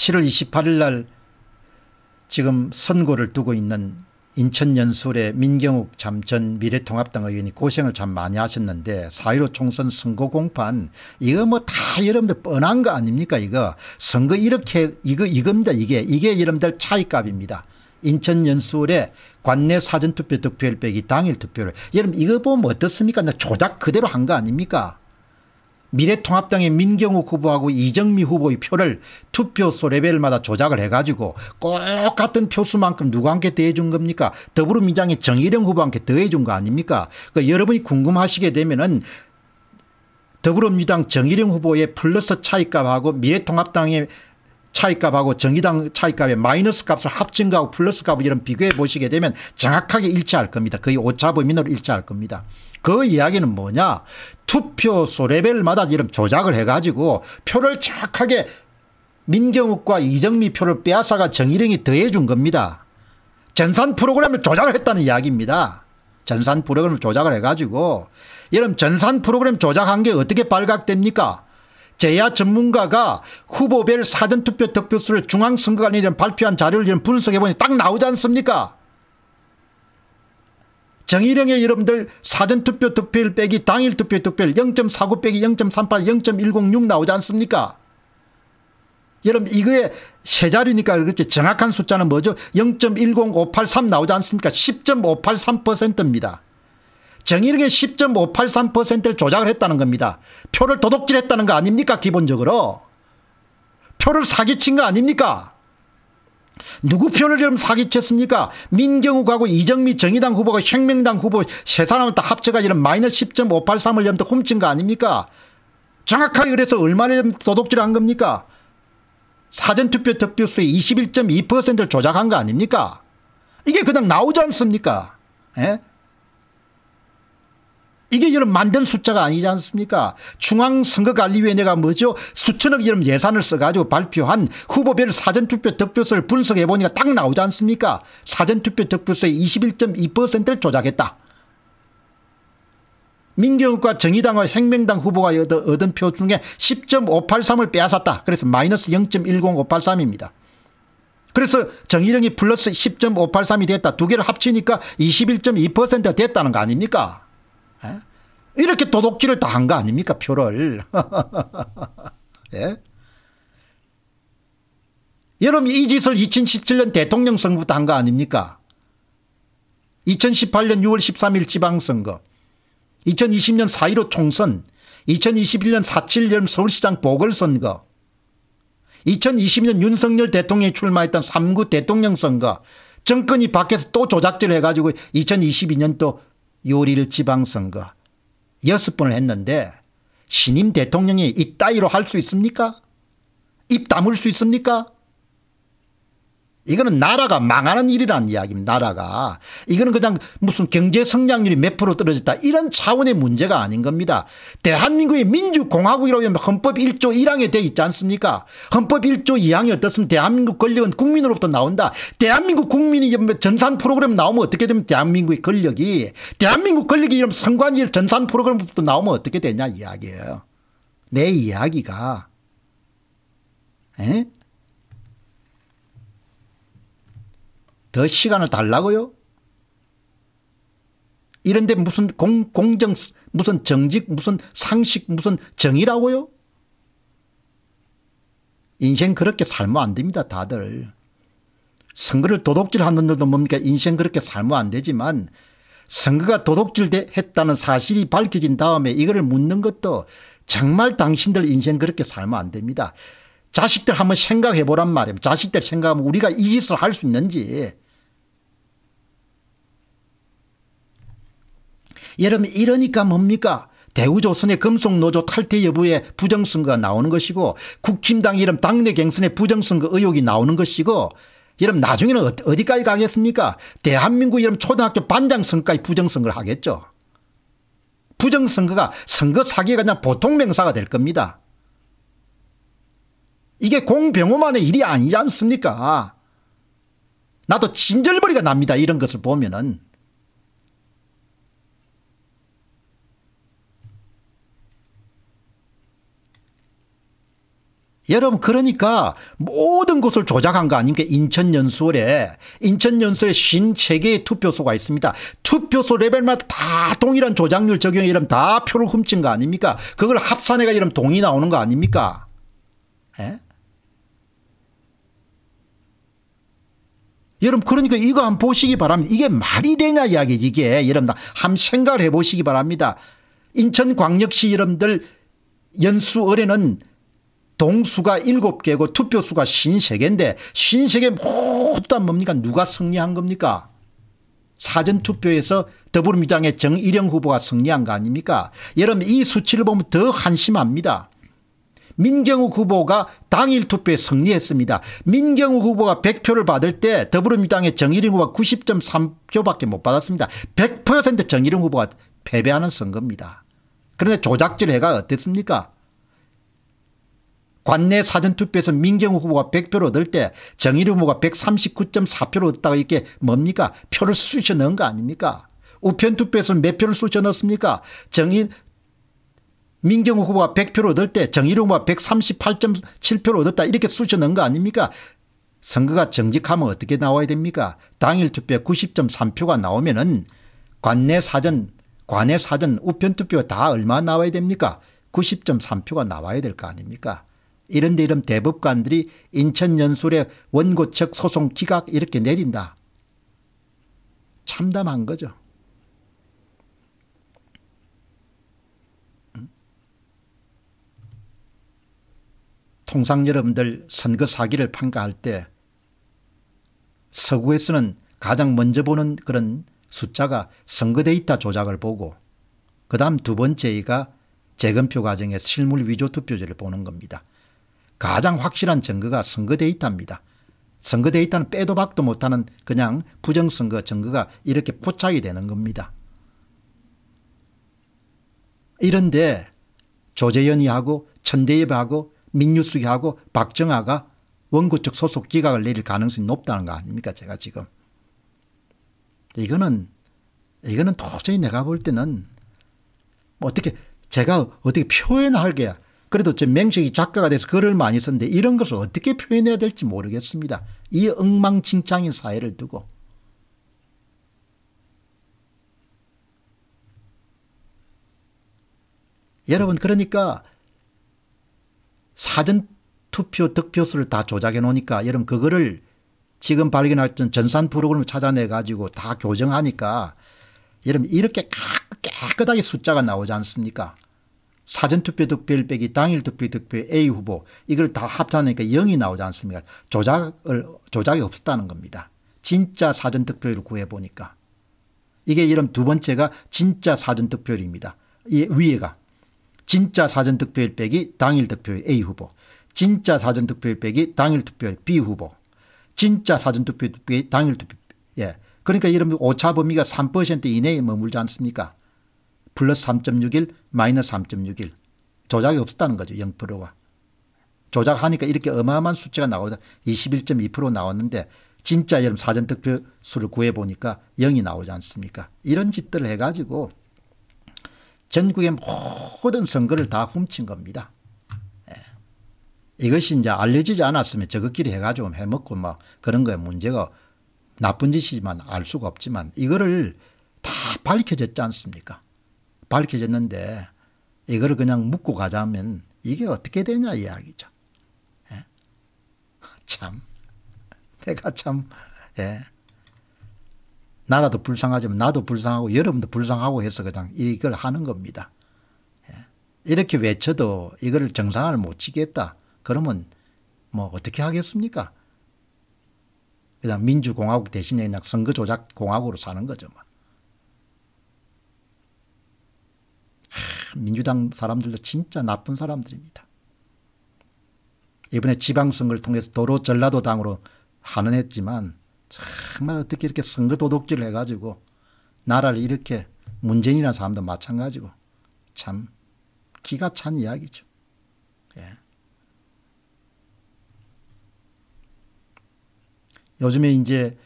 7월 28일 날 지금 선고를 두고 있는 인천 연수의 민경욱 잠전 미래통합당 의원이 고생을 참 많이 하셨는데 4.15 총선 선거 공판 이거 뭐 다 여러분들 뻔한 거 아닙니까 이거 선거 이렇게 이거 이겁니다 이게 이게 여러분들 차이값입니다. 인천 연수의 관내 사전투표 득표율 빼기 당일 투표를 여러분 이거 보면 어떻습니까? 조작 그대로 한 거 아닙니까? 미래통합당의 민경욱 후보하고 이정미 후보의 표를 투표소 레벨마다 조작을 해가지고 꼭 같은 표수만큼 누구한테 더해준 겁니까? 더불어민주당의 정일영 후보한테 더해준 거 아닙니까? 그러니까 여러분이 궁금하시게 되면은 더불어민주당 정일영 후보의 플러스 차이값하고 미래통합당의 차이값하고 정의당 차이값의 마이너스 값을 합친 거하고 플러스 값을 이런 비교해 보시게 되면 정확하게 일치할 겁니다. 거의 오차 범위로 내 일치할 겁니다. 그 이야기는 뭐냐 투표소 레벨마다 이름 조작을 해가지고 표를 착하게 민경욱과 이정미 표를 빼앗아가 정일영이 더해준 겁니다. 전산 프로그램을 조작을 했다는 이야기입니다. 전산 프로그램을 조작을 해가지고 여러분 전산 프로그램 조작한 게 어떻게 발각됩니까? 제야 전문가가 후보별 사전투표 득표수를 중앙선거관이 발표한 자료를 분석해보니 딱 나오지 않습니까? 정의령의 여러분들 사전투표 득표율 빼기 당일 투표 득표율 0.49 빼기 0.38 0.106 나오지 않습니까? 여러분 이거에 세 자리니까 그렇지 정확한 숫자는 뭐죠? 0.10583 나오지 않습니까? 10.583%입니다. 정의력의 10.583%를 조작을 했다는 겁니다. 표를 도둑질했다는 거 아닙니까? 기본적으로. 표를 사기친 거 아닙니까? 누구 편을 지금 사기쳤습니까? 민경욱하고 이정미 정의당 후보가 혁명당 후보 세 사람을 다 합쳐가지고 마이너스 10.583을 염또 훔친 거 아닙니까? 정확하게 그래서 얼마나 도둑질한 겁니까? 사전투표 득표수의 21.2%를 조작한 거 아닙니까? 이게 그냥 나오지 않습니까? 에? 예? 이게 여러분 만든 숫자가 아니지 않습니까? 중앙선거관리위원회가 뭐죠? 수천억 여러분 예산을 써가지고 발표한 후보별 사전투표 득표수를 분석해 보니까 딱 나오지 않습니까? 사전투표 득표수의 21.2%를 조작했다. 민경욱과 정의당과 혁명당 후보가 얻은 표 중에 10.583을 빼앗았다. 그래서 마이너스 0.10583입니다. 그래서 정의령이 플러스 10.583이 됐다. 두 개를 합치니까 21.2%가 됐다는 거 아닙니까? 이렇게 도둑질을 다 한 거 아닙니까 표를. 예? 여러분 이 짓을 2017년 대통령 선거부터 한 거 아닙니까? 2018년 6월 13일 지방선거 2020년 4.15 총선 2021년 4.7년 서울시장 보궐선거 2020년 윤석열 대통령이 출마했던 3구 대통령 선거 정권이 밖에서 또 조작질 해가지고 2022년 또 요리를 지방선거 여섯 번을 했는데 신임 대통령이 이따위로 할 수 있습니까? 입 다물 수 있습니까? 이거는 나라가 망하는 일이라는 이야기입니다. 나라가. 이거는 그냥 무슨 경제 성장률이 몇 프로 떨어졌다 이런 차원의 문제가 아닌 겁니다. 대한민국의 민주공화국이라고 하면 헌법 1조 1항에 돼 있지 않습니까? 헌법 1조 2항이 어떻습니까? 대한민국 권력은 국민으로부터 나온다. 대한민국 국민이 전산 프로그램 나오면 어떻게 되면 대한민국의 권력이 대한민국 권력이 이런 선관위의 전산 프로그램부터 나오면 어떻게 되냐 이야기예요. 내 이야기가 에? 더 시간을 달라고요? 이런데 무슨 공, 공정, 무슨 정직, 무슨 상식, 무슨 정의라고요? 인생 그렇게 살면 안 됩니다, 다들. 선거를 도둑질 하는 놈도 뭡니까? 인생 그렇게 살면 안 되지만 선거가 도둑질 했다는 사실이 밝혀진 다음에 이거를 묻는 것도 정말 당신들 인생 그렇게 살면 안 됩니다. 자식들 한번 생각해 보란 말이에요. 자식들 생각하면 우리가 이 짓을 할 수 있는지 여러분 이러니까 뭡니까? 대우조선의 금속노조 탈퇴 여부에 부정선거가 나오는 것이고 국힘당 이름 당내 경선에 부정선거 의혹이 나오는 것이고 이러분 나중에는 어디까지 가겠습니까? 대한민국 이름 초등학교 반장 선거까지 부정선거를 하겠죠. 부정선거가 선거 사기가 그냥 보통 명사가 될 겁니다. 이게 공병호만의 일이 아니지 않습니까? 나도 진절머리가 납니다. 이런 것을 보면은. 여러분 그러니까 모든 것을 조작한 거 아닙니까? 인천연수원에 인천연수원에 신체계의 투표소가 있습니다. 투표소 레벨마다 다 동일한 조작률 적용에 이러면 다 표를 훔친 거 아닙니까? 그걸 합산해가 이러면 동이 나오는 거 아닙니까? 에? 여러분 그러니까 이거 한번 보시기 바랍니다. 이게 말이 되냐 이야기 이게 여러분 한번 생각을 해보시기 바랍니다. 인천광역시 여러분들 연수어에는 동수가 7개고 투표수가 53개인데 53개 모두 다 뭡니까? 누가 승리한 겁니까? 사전투표에서 더불어민주당의 정일영 후보가 승리한 거 아닙니까? 여러분 이 수치를 보면 더 한심합니다. 민경우 후보가 당일 투표에 승리했습니다. 민경우 후보가 100표를 받을 때 더불어민주당의 정일영 후보가 90.3표밖에 못 받았습니다. 100% 정일영 후보가 패배하는 선거입니다. 그런데 조작질 해가 어땠습니까? 관내 사전투표에서 민경 후보가 100표를 얻을 때 정일 후보가 139.4표를 얻다가 었 이게 렇 뭡니까? 표를 쑤셔 넣은 거 아닙니까? 우편투표에서 몇 표를 쑤셔 넣었습니까? 정일 민경 후보가 100표를 얻을 때 정일 후보가 138.7표를 얻었다 이렇게 쑤셔 넣은 거 아닙니까? 선거가 정직하면 어떻게 나와야 됩니까? 당일 투표에 90.3표가 나오면은 관내 사전, 관내 사전 우편 투표 가다 얼마 나와야 됩니까? 90.3표가 나와야 될 거 아닙니까? 이런데 이런 대법관들이 인천연술의 원고측 소송 기각 이렇게 내린다. 참담한 거죠. 통상 여러분들 선거 사기를 평가할 때 서구에서는 가장 먼저 보는 그런 숫자가 선거 데이터 조작을 보고 그 다음 두 번째가 재검표 과정의 실물 위조 투표제를 보는 겁니다. 가장 확실한 증거가 선거 데이터입니다. 선거 데이터는 빼도 박도 못하는 그냥 부정선거 증거가 이렇게 포착이 되는 겁니다. 이런데 조재현이하고 천대엽하고 민유숙이하고 박정아가 원고측 소속 기각을 내릴 가능성이 높다는 거 아닙니까 제가 지금. 이거는 이거는 도저히 내가 볼 때는 어떻게 제가 어떻게 표현할게 그래도 제 맹식이 작가가 돼서 글을 많이 썼는데 이런 것을 어떻게 표현해야 될지 모르겠습니다. 이 엉망진창인 사회를 두고. 여러분 그러니까 사전 투표 득표수를 다 조작해 놓으니까 여러분 그거를 지금 발견했던 전산 프로그램을 찾아내 가지고 다 교정하니까 여러분 이렇게 깨끗하게 숫자가 나오지 않습니까? 사전투표 득표율 빼기 당일 투표 득표 A 후보 이걸 다 합산하니까 0이 나오지 않습니까? 조작을 조작이 없었다는 겁니다. 진짜 사전 득표율을 구해 보니까 이게 이름 두 번째가 진짜 사전 득표율입니다. 이 위에가 진짜 사전 득표율 빼기 당일 득표율 A 후보, 진짜 사전 득표율 빼기 당일 투표율 B 후보, 진짜 사전 투표 빼기 당일 투표 예. 그러니까 이런 오차 범위가 3% 이내에 머물지 않습니까? 플러스 3.61 마이너스 3.61 조작이 없었다는 거죠. 0%가. 조작하니까 이렇게 어마어마한 수치가 나오다 21.2% 나왔는데 진짜 여러분 사전투표 수를 구해보니까 0이 나오지 않습니까? 이런 짓들을 해가지고 전국의 모든 선거를 다 훔친 겁니다. 예. 이것이 이제 알려지지 않았으면 저것끼리 해가지고 해먹고 막 뭐 그런 거에 문제가 나쁜 짓이지만 알 수가 없지만 이거를 다 밝혀졌지 않습니까? 밝혀졌는데 이걸 그냥 묻고 가자면 이게 어떻게 되냐 이야기죠. 예? 참 내가 참 예. 나라도 불쌍하지만 나도 불쌍하고 여러분도 불쌍하고 해서 그냥 이걸 하는 겁니다. 예. 이렇게 외쳐도 이거정상화못 지겠다. 그러면 뭐 어떻게 하겠습니까? 그냥 민주공화국 대신에 그냥 선거조작공화국으로 사는 거죠. 뭐. 민주당 사람들도 진짜 나쁜 사람들입니다. 이번에 지방선거를 통해서 도로 전라도당으로 하는했지만 정말 어떻게 이렇게 선거 도둑질을 해가지고 나라를 이렇게 문재인이라는 사람도 마찬가지고 참 기가 찬 이야기죠. 예. 요즘에 이제